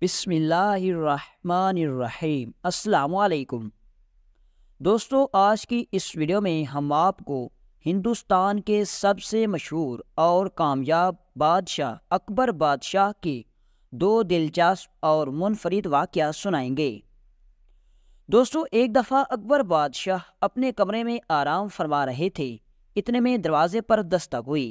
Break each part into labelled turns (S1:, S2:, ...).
S1: बिस्मिल्लाहिर्रहमानिर्रहीम अस्सलाम दोस्तों आज की इस वीडियो में हम आपको हिंदुस्तान के सबसे मशहूर और कामयाब बादशाह अकबर बादशाह के दो दिलचस्प और मुनफरद वाक़ सुनाएंगे दोस्तों एक दफ़ा अकबर बादशाह अपने कमरे में आराम फरमा रहे थे इतने में दरवाजे पर दस्तक हुई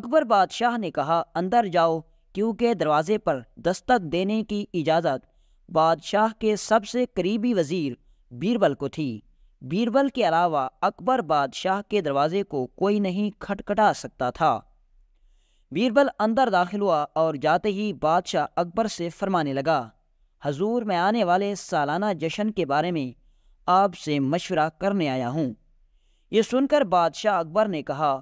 S1: अकबर बादशाह ने कहा अंदर जाओ क्योंकि के दरवाजे पर दस्तक देने की इजाज़त बादशाह के सबसे करीबी वज़ीर बीरबल को थी बीरबल के अलावा अकबर बादशाह के दरवाजे को कोई नहीं खटखटा सकता था बीरबल अंदर दाखिल हुआ और जाते ही बादशाह अकबर से फरमाने लगा हजूर मैं आने वाले सालाना जश्न के बारे में आपसे मशवरा करने आया हूँ ये सुनकर बादशाह अकबर ने कहा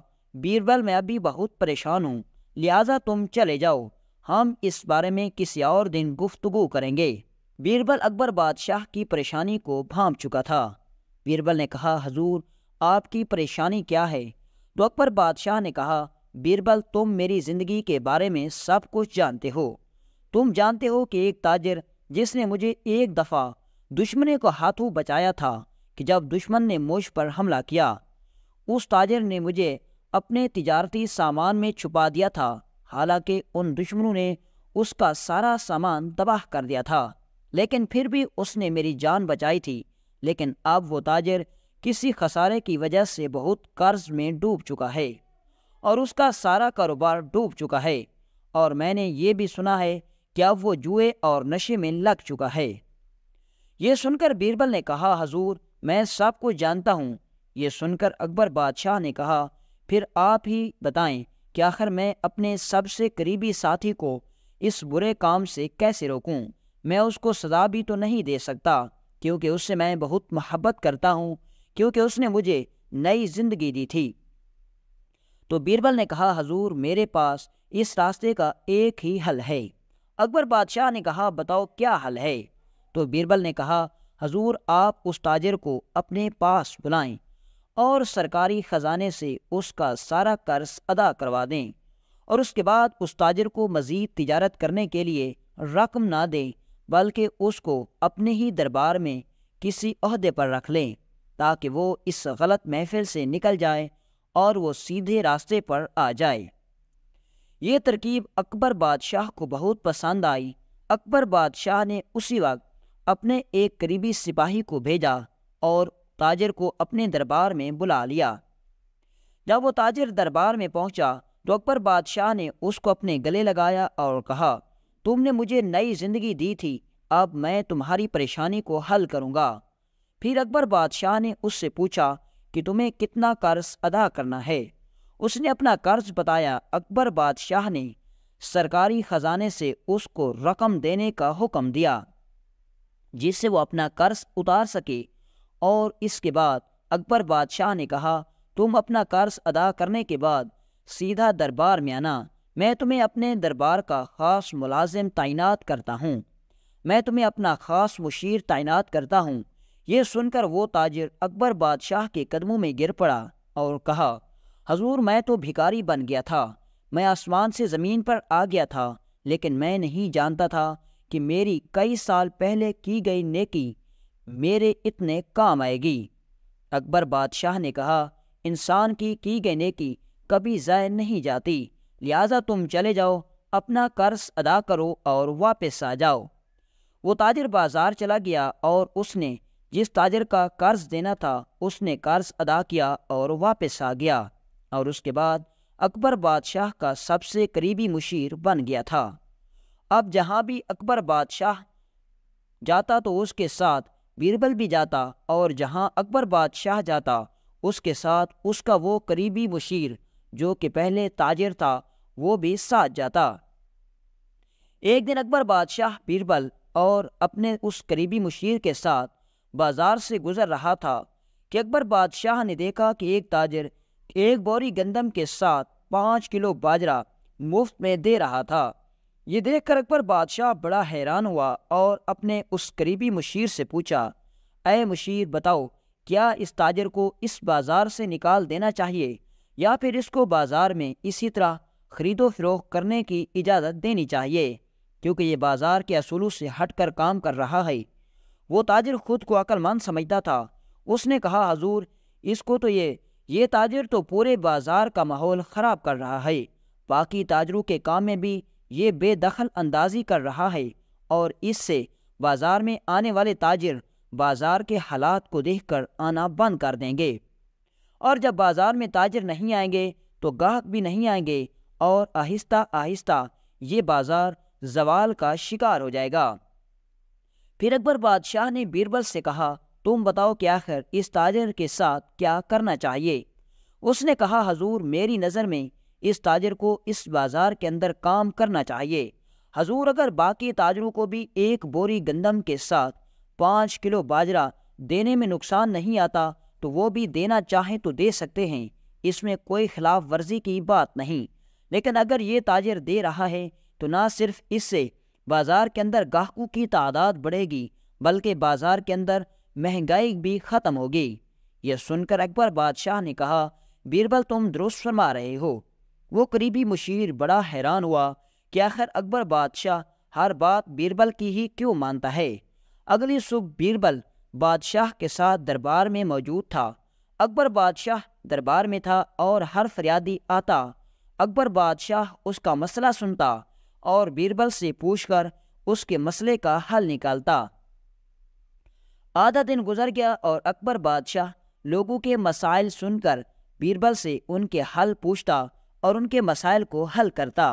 S1: बीरबल मैं अभी बहुत परेशान हूँ लिहाजा तुम चले जाओ हम इस बारे में किसी और दिन गुफ्तगु करेंगे बीरबल अकबर बादशाह की परेशानी को भांप चुका था बीरबल ने कहा हजूर आपकी परेशानी क्या है तो अकबर बादशाह ने कहा बीरबल तुम मेरी ज़िंदगी के बारे में सब कुछ जानते हो तुम जानते हो कि एक ताजर जिसने मुझे एक दफ़ा दुश्मन को हाथों बचाया था कि जब दुश्मन ने मुझ पर हमला किया उस ताजर ने मुझे अपने तिजारती सामान में छुपा दिया था हालांकि उन दुश्मनों ने उसका सारा सामान तबाह कर दिया था लेकिन फिर भी उसने मेरी जान बचाई थी लेकिन अब वो ताजर किसी खसारे की वजह से बहुत कर्ज में डूब चुका है और उसका सारा कारोबार डूब चुका है और मैंने ये भी सुना है कि अब वो जुए और नशे में लग चुका है ये सुनकर बीरबल ने कहा हजूर मैं सब कुछ जानता हूँ ये सुनकर अकबर बादशाह ने कहा फिर आप ही बताएं कि आखिर मैं अपने सबसे करीबी साथी को इस बुरे काम से कैसे रोकूं? मैं उसको सजा भी तो नहीं दे सकता क्योंकि उससे मैं बहुत मोहब्बत करता हूँ क्योंकि उसने मुझे नई जिंदगी दी थी तो बीरबल ने कहा हजूर मेरे पास इस रास्ते का एक ही हल है अकबर बादशाह ने कहा बताओ क्या हल है तो बीरबल ने कहा हजूर आप उस ताजर को अपने पास बुलाएं और सरकारी ख़जाने से उसका सारा कर्ज अदा करवा दें और उसके बाद उस ताजर को मज़ीद तजारत करने के लिए रकम ना दें बल्कि उसको अपने ही दरबार में किसी अहदे पर रख लें ताकि वो इस गलत महफिल से निकल जाए और वो सीधे रास्ते पर आ जाए ये तरकीब अकबर बादशाह को बहुत पसंद आई अकबर बादशाह ने उसी वक्त अपने एक करीबी सिपाही को भेजा और ताजिर को अपने दरबार में बुला लिया जब वो ताजिर दरबार में पहुंचा तो अकबर बादशाह ने उसको अपने गले लगाया और कहा तुमने मुझे नई जिंदगी दी थी अब मैं तुम्हारी परेशानी को हल करूंगा फिर अकबर बादशाह ने उससे पूछा कि तुम्हें कितना कर्ज अदा करना है उसने अपना कर्ज बताया अकबर बादशाह ने सरकारी ख़जाने से उसको रकम देने का हुक्म दिया जिससे वो अपना कर्ज उतार सके और इसके बाद अकबर बादशाह ने कहा तुम अपना कर्ज अदा करने के बाद सीधा दरबार में आना मैं तुम्हें अपने दरबार का ख़ास मुलाजिम तैनात करता हूँ मैं तुम्हें अपना ख़ास मुशीर तैनात करता हूँ ये सुनकर वो ताजिर अकबर बादशाह के कदमों में गिर पड़ा और कहा हजूर मैं तो भिकारी बन गया था मैं आसमान से ज़मीन पर आ गया था लेकिन मैं नहीं जानता था कि मेरी कई साल पहले की गई नेकी मेरे इतने काम आएगी अकबर बादशाह ने कहा इंसान की की गई नेकी कभी ज़ाय नहीं जाती लिहाजा तुम चले जाओ अपना कर्ज अदा करो और वापस आ जाओ वो ताजर बाज़ार चला गया और उसने जिस ताजर का कर्ज देना था उसने कर्ज अदा किया और वापस आ गया और उसके बाद अकबर बादशाह का सबसे करीबी मुशीर बन गया था अब जहाँ भी अकबर बादशाह जाता तो उसके साथ बीरबल भी जाता और जहाँ अकबर बादशाह जाता उसके साथ उसका वो करीबी मुशीर जो कि पहले ताजर था वो भी साथ जाता एक दिन अकबर बादशाह बीरबल और अपने उस करीबी मुशीर के साथ बाजार से गुजर रहा था कि अकबर बादशाह ने देखा कि एक ताजर एक बोरी गंदम के साथ पाँच किलो बाजरा मुफ्त में दे रहा था ये देखकर अकबर बादशाह बड़ा हैरान हुआ और अपने उस करीबी मुशीर से पूछा अय मुशीर बताओ क्या इस ताजर को इस बाज़ार से निकाल देना चाहिए या फिर इसको बाज़ार में इसी तरह ख़रीदो फरोख करने की इजाज़त देनी चाहिए क्योंकि ये बाज़ार के असूलों से हट कर काम कर रहा है वो ताजर ख़ुद को अक्लमंद समझता था उसने कहा हजूर इसको तो ये ये ताजर तो पूरे बाज़ार का माहौल ख़राब कर रहा है बाकी ताजरों के काम में भी ये बेदखल अंदाजी कर रहा है और इससे बाज़ार में आने वाले ताजिर बाज़ार के हालात को देखकर आना बंद कर देंगे और जब बाज़ार में ताजिर नहीं आएंगे तो गाहक भी नहीं आएंगे और आहिस्ता आहिस्ता ये बाज़ार जवाल का शिकार हो जाएगा फिर अकबर बादशाह ने बीरबल से कहा तुम बताओ कि आखिर इस ताजर के साथ क्या करना चाहिए उसने कहा हजूर मेरी नज़र में इस ताजर को इस बाज़ार के अंदर काम करना चाहिए हजूर अगर बाकी ताजरों को भी एक बोरी गंदम के साथ पाँच किलो बाजरा देने में नुकसान नहीं आता तो वो भी देना चाहें तो दे सकते हैं इसमें कोई खिलाफ वर्जी की बात नहीं लेकिन अगर ये ताजर दे रहा है तो ना सिर्फ इससे बाज़ार के अंदर गाहकों की तादाद बढ़ेगी बल्कि बाज़ार के अंदर महंगाई भी ख़त्म होगी यह सुनकर अकबर बादशाह ने कहा बीरबल तुम दुरुस्त फरमा रहे हो वो करीबी मुशीर बड़ा हैरान हुआ कि आखिर अकबर बादशाह हर बात बीरबल की ही क्यों मानता है अगली सुबह बीरबल बादशाह के साथ दरबार में मौजूद था अकबर बादशाह दरबार में था और हर फरियादी आता अकबर बादशाह उसका मसला सुनता और बीरबल से पूछकर उसके मसले का हल निकालता आधा दिन गुजर गया और अकबर बादशाह लोगों के मसाइल सुनकर बीरबल से उनके हल पूछता और उनके मसाइल को हल करता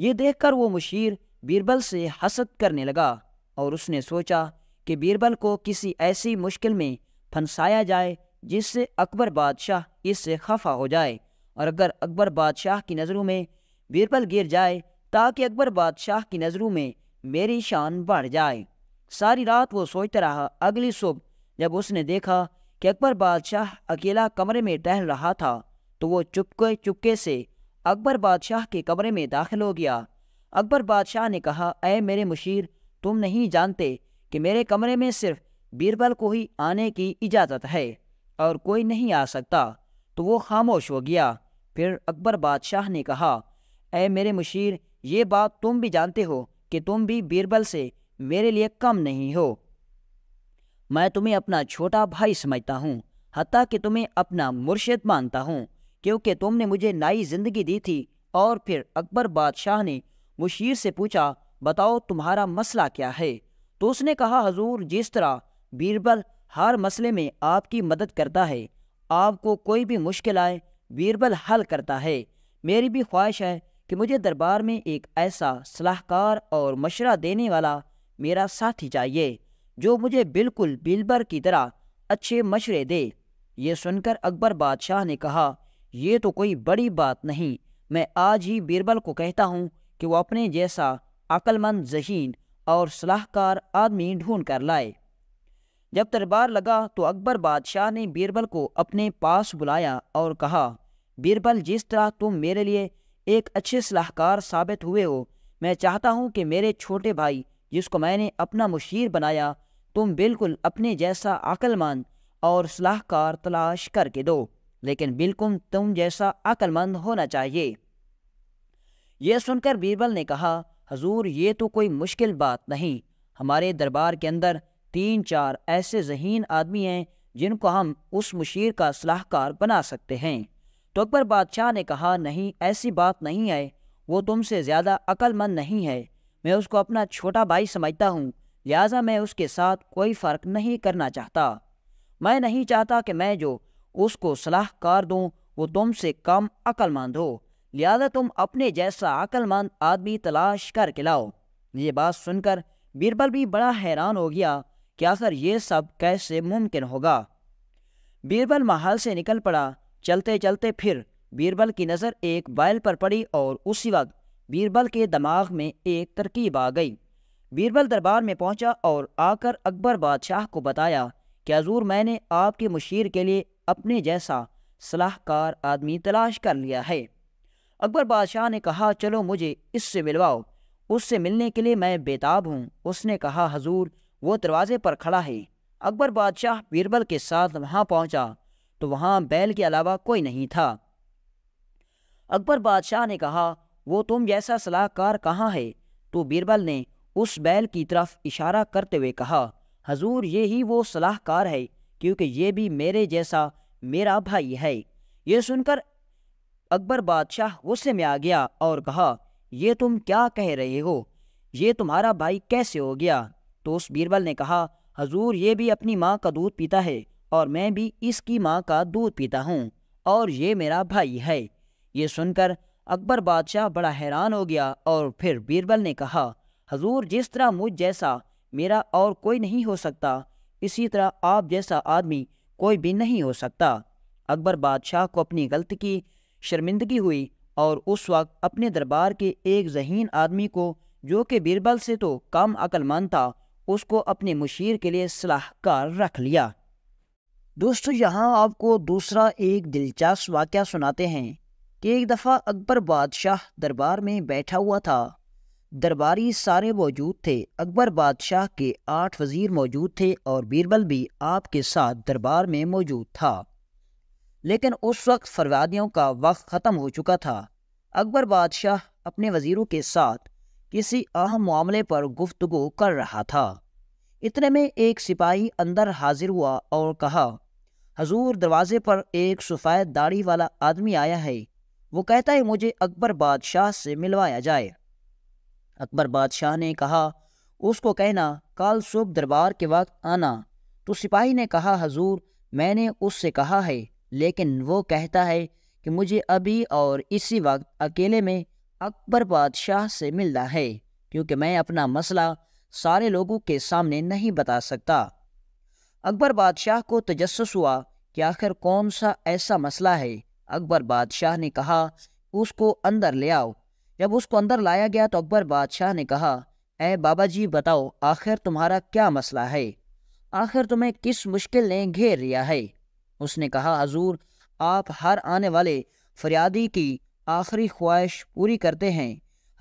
S1: ये देखकर वो मुशीर बीरबल से हसद करने लगा और उसने सोचा कि बीरबल को किसी ऐसी मुश्किल में फंसाया जाए जिससे अकबर बादशाह इससे खफा हो जाए और अगर अकबर बादशाह की नज़रों में बीरबल गिर जाए ताकि अकबर बादशाह की नज़रों में मेरी शान बढ़ जाए सारी रात वो सोचता रहा अगली सुबह जब उसने देखा कि अकबर बादशाह अकेला कमरे में टहल रहा था तो वो चुपके चुपके से अकबर बादशाह के कमरे में दाखिल हो गया अकबर बादशाह ने कहा अय मेरे मुशीर तुम नहीं जानते कि मेरे कमरे में सिर्फ बीरबल को ही आने की इजाज़त है और कोई नहीं आ सकता तो वो खामोश हो गया फिर अकबर बादशाह ने कहा अय मेरे मुशीर ये बात तुम भी जानते हो कि तुम भी बीरबल से मेरे लिए कम नहीं हो मैं तुम्हें अपना छोटा भाई समझता हूँ हती कि तुम्हें अपना मुर्शिद मानता हूँ क्योंकि तुमने मुझे नई जिंदगी दी थी और फिर अकबर बादशाह ने मुशीर से पूछा बताओ तुम्हारा मसला क्या है तो उसने कहा हजूर जिस तरह बीरबल हर मसले में आपकी मदद करता है आपको कोई भी मुश्किल आए बीरबल हल करता है मेरी भी ख्वाहिश है कि मुझे दरबार में एक ऐसा सलाहकार और मशरा देने वाला मेरा साथी चाहिए जो मुझे बिल्कुल बिलबर की तरह अच्छे मशरे दे ये सुनकर अकबर बादशाह ने कहा ये तो कोई बड़ी बात नहीं मैं आज ही बीरबल को कहता हूँ कि वो अपने जैसा अकलमंद जहीन और सलाहकार आदमी ढूंढ कर लाए जब दरबार लगा तो अकबर बादशाह ने बीरबल को अपने पास बुलाया और कहा बीरबल जिस तरह तुम मेरे लिए एक अच्छे सलाहकार साबित हुए हो मैं चाहता हूँ कि मेरे छोटे भाई जिसको मैंने अपना मुशीर बनाया तुम बिल्कुल अपने जैसा अकलमंद और सलाहकार तलाश करके दो लेकिन बिल्कुल तुम जैसा अक्लमंद होना चाहिए यह सुनकर बीरबल ने कहा हजूर ये तो कोई मुश्किल बात नहीं हमारे दरबार के अंदर तीन चार ऐसे जहीन आदमी हैं जिनको हम उस मुशीर का सलाहकार बना सकते हैं तो अकबर बादशाह ने कहा नहीं ऐसी बात नहीं है वो तुमसे ज़्यादा अक्लमंद नहीं है मैं उसको अपना छोटा भाई समझता हूँ लिहाजा मैं उसके साथ कोई फ़र्क नहीं करना चाहता मैं नहीं चाहता कि मैं जो उसको सलाहकार दूँ वो तुमसे कम अक्लमंद हो लिहाजा तुम अपने जैसा अक्लमंद आदमी तलाश करके लाओ ये बात सुनकर बीरबल भी बड़ा हैरान हो गया कि आखिर ये सब कैसे मुमकिन होगा बीरबल महल से निकल पड़ा चलते चलते फिर बीरबल की नज़र एक बैल पर पड़ी और उसी वक्त बीरबल के दिमाग में एक तरकीब आ गई बीरबल दरबार में पहुंचा और आकर अकबर बादशाह को बताया कि हजूर मैंने आपके मुशीर के लिए अपने जैसा सलाहकार आदमी तलाश कर लिया है अकबर बादशाह ने कहा चलो मुझे इससे मिलवाओ उससे मिलने के लिए मैं बेताब हूँ उसने कहा हजूर वो दरवाजे पर खड़ा है अकबर बादशाह बीरबल के साथ वहाँ पहुँचा तो वहाँ बैल के अलावा कोई नहीं था अकबर बादशाह ने कहा वो तुम जैसा सलाहकार कहाँ है तो बीरबल ने उस बैल की तरफ इशारा करते हुए कहा हजूर ये ही वो सलाहकार है क्योंकि ये भी मेरे जैसा मेरा भाई है ये सुनकर अकबर बादशाह गुस्से में आ गया और कहा ये तुम क्या कह रहे हो ये तुम्हारा भाई कैसे हो गया तो उस बीरबल ने कहा हजूर ये भी अपनी माँ का दूध पीता है और मैं भी इसकी माँ का दूध पीता हूँ और ये मेरा भाई है ये सुनकर अकबर बादशाह बड़ा हैरान हो गया और फिर बीरबल ने कहा हजूर जिस तरह मुझ जैसा मेरा और कोई नहीं हो सकता इसी तरह आप जैसा आदमी कोई भी नहीं हो सकता अकबर बादशाह को अपनी गलती की शर्मिंदगी हुई और उस वक्त अपने दरबार के एक जहीन आदमी को जो कि बीरबल से तो कम अकलमंद था उसको अपने मुशीर के लिए सलाहकार रख लिया दोस्तों यहाँ आपको दूसरा एक दिलचस्प वाक्य सुनाते हैं कि एक दफ़ा अकबर बादशाह दरबार में बैठा हुआ था दरबारी सारे मौजूद थे अकबर बादशाह के आठ वजीर मौजूद थे और बीरबल भी आपके साथ दरबार में मौजूद था लेकिन उस वक्त फरवादियों का वक्त ख़त्म हो चुका था अकबर बादशाह अपने वज़ीरों के साथ किसी अहम मामले पर गुफ्तगु कर रहा था इतने में एक सिपाही अंदर हाजिर हुआ और कहा हजूर दरवाजे पर एक सफ़ायद दाढ़ी वाला आदमी आया है वो कहता है मुझे अकबर बादशाह से मिलवाया जाए अकबर बादशाह ने कहा उसको कहना कल सुबह दरबार के वक्त आना तो सिपाही ने कहा हजूर मैंने उससे कहा है लेकिन वो कहता है कि मुझे अभी और इसी वक्त अकेले में अकबर बादशाह से मिलना है क्योंकि मैं अपना मसला सारे लोगों के सामने नहीं बता सकता अकबर बादशाह को तजस्स हुआ कि आखिर कौन सा ऐसा मसला है अकबर बादशाह ने कहा उसको अंदर ले आओ जब उसको अंदर लाया गया तो अकबर बादशाह ने कहा ए बाबा जी बताओ आखिर तुम्हारा क्या मसला है आखिर तुम्हें किस मुश्किल ने घेर लिया है उसने कहा हजूर आप हर आने वाले फरियादी की आखिरी ख्वाहिश पूरी करते हैं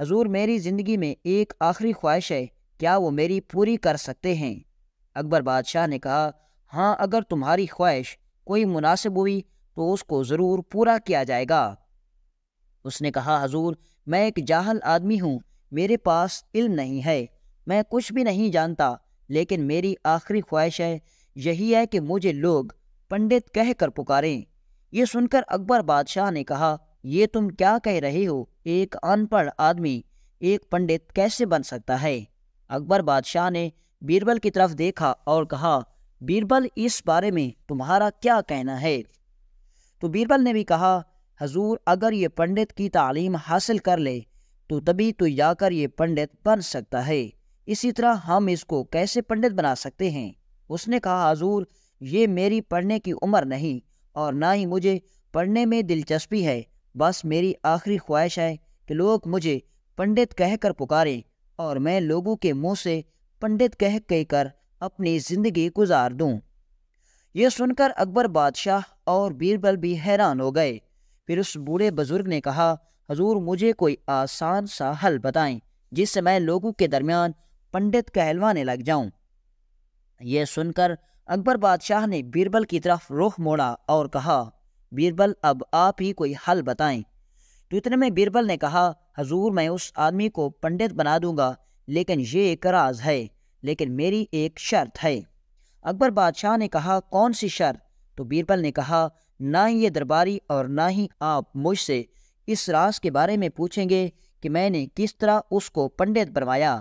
S1: हजूर मेरी ज़िंदगी में एक आखिरी ख्वाहिश है क्या वो मेरी पूरी कर सकते हैं अकबर बादशाह ने कहा हाँ अगर तुम्हारी ख्वाहिश कोई मुनासिब हुई तो उसको ज़रूर पूरा किया जाएगा उसने कहा हजूर मैं एक जाहल आदमी हूँ मेरे पास इल्म नहीं है मैं कुछ भी नहीं जानता लेकिन मेरी आखिरी ख्वाहिश है यही है कि मुझे लोग पंडित कह कर पुकारें ये सुनकर अकबर बादशाह ने कहा ये तुम क्या कह रहे हो एक अनपढ़ आदमी एक पंडित कैसे बन सकता है अकबर बादशाह ने बीरबल की तरफ देखा और कहा बीरबल इस बारे में तुम्हारा क्या कहना है तो बीरबल ने भी कहा हजूर अगर ये पंडित की तालीम हासिल कर ले तो तभी तो जाकर ये पंडित बन सकता है इसी तरह हम इसको कैसे पंडित बना सकते हैं उसने कहा हजूर ये मेरी पढ़ने की उम्र नहीं और ना ही मुझे पढ़ने में दिलचस्पी है बस मेरी आखिरी ख्वाहिश है कि लोग मुझे पंडित कहकर पुकारें और मैं लोगों के मुंह से पंडित कह कहकर अपनी ज़िंदगी गुजार दूं। यह सुनकर अकबर बादशाह और बीरबल भी हैरान हो गए फिर उस बूढ़े बुजुर्ग ने कहा हजूर मुझे कोई आसान सा हल बताएं जिससे मैं लोगों के दरमियान पंडित कहलवाने लग जाऊं यह सुनकर अकबर बादशाह ने बीरबल की तरफ रुख मोड़ा और कहा बीरबल अब आप ही कोई हल बताएं तो इतने में बीरबल ने कहा हजूर मैं उस आदमी को पंडित बना दूंगा लेकिन ये एक राज है लेकिन मेरी एक शर्त है अकबर बादशाह ने कहा कौन सी शर्त तो बीरबल ने कहा ना ही ये दरबारी और ना ही आप मुझसे इस रास के बारे में पूछेंगे कि मैंने किस तरह उसको पंडित बनवाया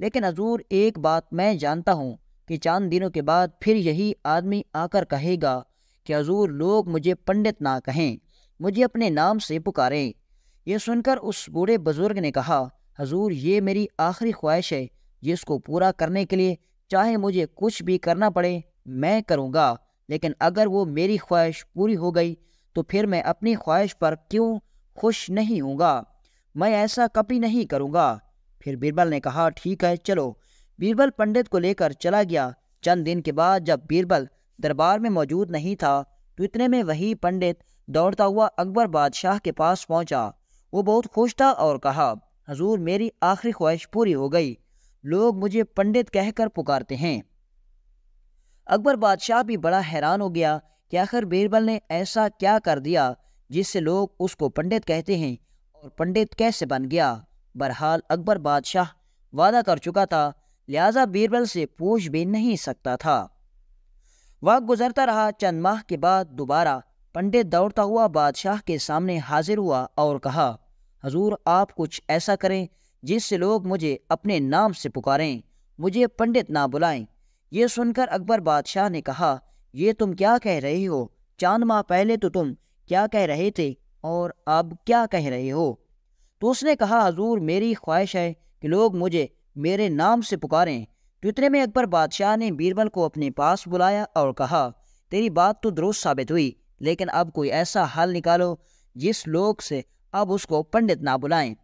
S1: लेकिन हजूर एक बात मैं जानता हूँ कि चांद दिनों के बाद फिर यही आदमी आकर कहेगा कि हजूर लोग मुझे पंडित ना कहें मुझे अपने नाम से पुकारें यह सुनकर उस बूढ़े बुजुर्ग ने कहा हजूर ये मेरी आखिरी ख्वाहिश है जिसको पूरा करने के लिए चाहे मुझे कुछ भी करना पड़े मैं करूँगा लेकिन अगर वो मेरी ख्वाहिश पूरी हो गई तो फिर मैं अपनी ख्वाहिश पर क्यों खुश नहीं होऊंगा मैं ऐसा कभी नहीं करूँगा फिर बीरबल ने कहा ठीक है चलो बीरबल पंडित को लेकर चला गया चंद दिन के बाद जब बीरबल दरबार में मौजूद नहीं था तो इतने में वही पंडित दौड़ता हुआ अकबर बादशाह के पास पहुंचा वो बहुत खुश था और कहा हजूर मेरी आखिरी ख्वाहिश पूरी हो गई लोग मुझे पंडित कहकर पुकारते हैं अकबर बादशाह भी बड़ा हैरान हो गया कि आखिर बीरबल ने ऐसा क्या कर दिया जिससे लोग उसको पंडित कहते हैं और पंडित कैसे बन गया बहरहाल अकबर बादशाह वादा कर चुका था लिहाजा बीरबल से पूछ भी नहीं सकता था वक्त गुजरता रहा चंद माह के बाद दोबारा पंडित दौड़ता हुआ बादशाह के सामने हाजिर हुआ और कहा हजूर आप कुछ ऐसा करें जिससे लोग मुझे अपने नाम से पुकारें मुझे पंडित ना बुलाएं ये सुनकर अकबर बादशाह ने कहा ये तुम क्या कह रहे हो चांद माह पहले तो तुम क्या कह रहे थे और अब क्या कह रहे हो तो उसने कहा हजूर मेरी ख्वाहिश है कि लोग मुझे मेरे नाम से पुकारें तो इतने में अकबर बादशाह ने बीरबल को अपने पास बुलाया और कहा तेरी बात तो दुरुस्त साबित हुई लेकिन अब कोई ऐसा हल निकालो जिस लोग से अब उसको पंडित ना बुलाएं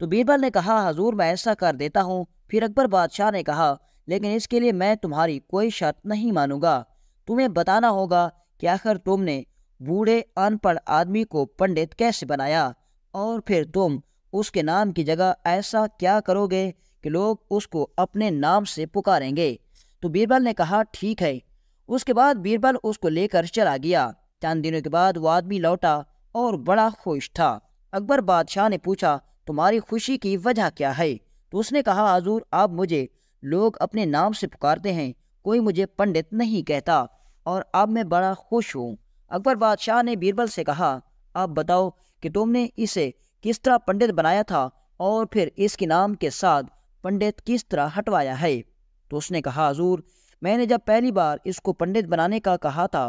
S1: तो बीरबल ने कहा हजूर मैं ऐसा कर देता हूँ फिर अकबर बादशाह ने कहा लेकिन इसके लिए मैं तुम्हारी कोई शर्त नहीं मानूंगा तुम्हें बताना होगा कि आखिर तुमने बूढ़े अनपढ़ आदमी को पंडित कैसे बनाया और फिर तुम उसके नाम की जगह ऐसा क्या करोगे कि लोग उसको अपने नाम से पुकारेंगे तो बीरबल ने कहा ठीक है उसके बाद बीरबल उसको लेकर चला गया चंद दिनों के बाद वो आदमी लौटा और बड़ा खुश था अकबर बादशाह ने पूछा तुम्हारी खुशी की वजह क्या है तो उसने कहा हजूर आप मुझे लोग अपने नाम से पुकारते हैं कोई मुझे पंडित नहीं कहता और अब मैं बड़ा खुश हूँ अकबर बादशाह ने बीरबल से कहा आप बताओ कि तुमने इसे किस तरह पंडित बनाया था और फिर इसके नाम के साथ पंडित किस तरह हटवाया है तो उसने कहा हजूर मैंने जब पहली बार इसको पंडित बनाने का कहा था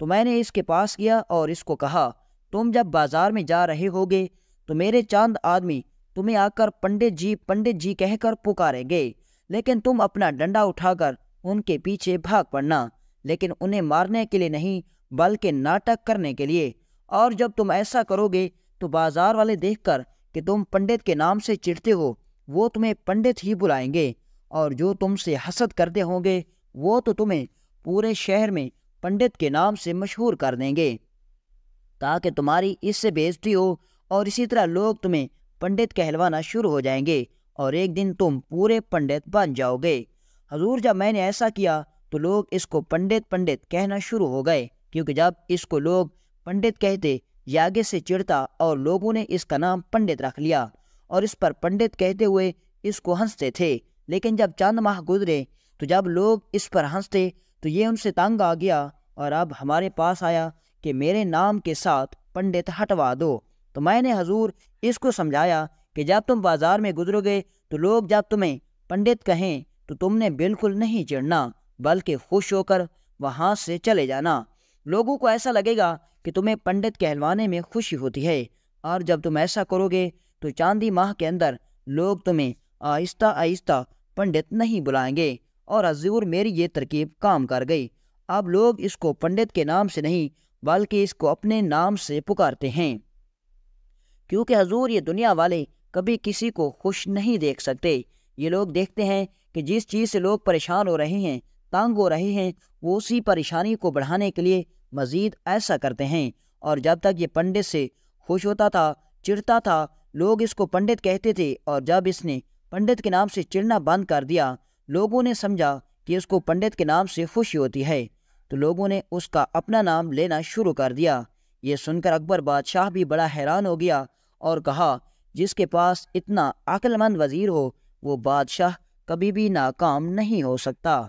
S1: तो मैंने इसके पास गया और इसको कहा तुम जब बाजार में जा रहे होगे तो मेरे चांद आदमी तुम्हें आकर पंडित जी पंडित जी कहकर पुकारेंगे लेकिन तुम अपना डंडा उठाकर उनके पीछे भाग पड़ना लेकिन उन्हें मारने के लिए नहीं बल्कि नाटक करने के लिए और जब तुम ऐसा करोगे तो बाजार वाले देखकर कि तुम पंडित के नाम से चिढ़ते हो वो तुम्हें पंडित ही बुलाएंगे और जो तुमसे हसद करते होंगे वो तो तुम्हें पूरे शहर में पंडित के नाम से मशहूर कर देंगे ताकि तुम्हारी इससे बेइज्जती हो और इसी तरह लोग तुम्हें पंडित कहलवाना शुरू हो जाएंगे और एक दिन तुम पूरे पंडित बन जाओगे हजूर जब मैंने ऐसा किया तो लोग इसको पंडित पंडित कहना शुरू हो गए क्योंकि जब इसको लोग पंडित कहते यागे से चिड़ता और लोगों ने इसका नाम पंडित रख लिया और इस पर पंडित कहते हुए इसको हंसते थे लेकिन जब चंद माह गुजरे तो जब लोग इस पर हंसते तो ये उनसे तंग आ गया और अब हमारे पास आया कि मेरे नाम के साथ पंडित हटवा दो तो मैंने हजूर इसको समझाया कि जब तुम बाजार में गुजरोगे तो लोग जब तुम्हें पंडित कहें तो तुमने बिल्कुल नहीं चिड़ना बल्कि खुश होकर वहाँ से चले जाना लोगों को ऐसा लगेगा कि तुम्हें पंडित कहलवाने में खुशी होती है और जब तुम ऐसा करोगे तो चांदी माह के अंदर लोग तुम्हें आहिस्ता आहिस्ता पंडित नहीं बुलाएंगे और अजूर मेरी ये तरकीब काम कर गई अब लोग इसको पंडित के नाम से नहीं बल्कि इसको अपने नाम से पुकारते हैं क्योंकि हजूर ये दुनिया वाले कभी किसी को खुश नहीं देख सकते ये लोग देखते हैं कि जिस चीज़ से लोग परेशान हो रहे हैं तंग हो रहे हैं वो उसी परेशानी को बढ़ाने के लिए मज़ीद ऐसा करते हैं और जब तक ये पंडित से खुश होता था चिढ़ता था लोग इसको पंडित कहते थे और जब इसने पंडित के नाम से चिड़ना बंद कर दिया लोगों ने समझा कि इसको पंडित के नाम से खुशी होती है तो लोगों ने उसका अपना नाम लेना शुरू कर दिया ये सुनकर अकबर बादशाह भी बड़ा हैरान हो गया और कहा जिसके पास इतना अक्लमंद वजीर हो वो बादशाह कभी भी नाकाम नहीं हो सकता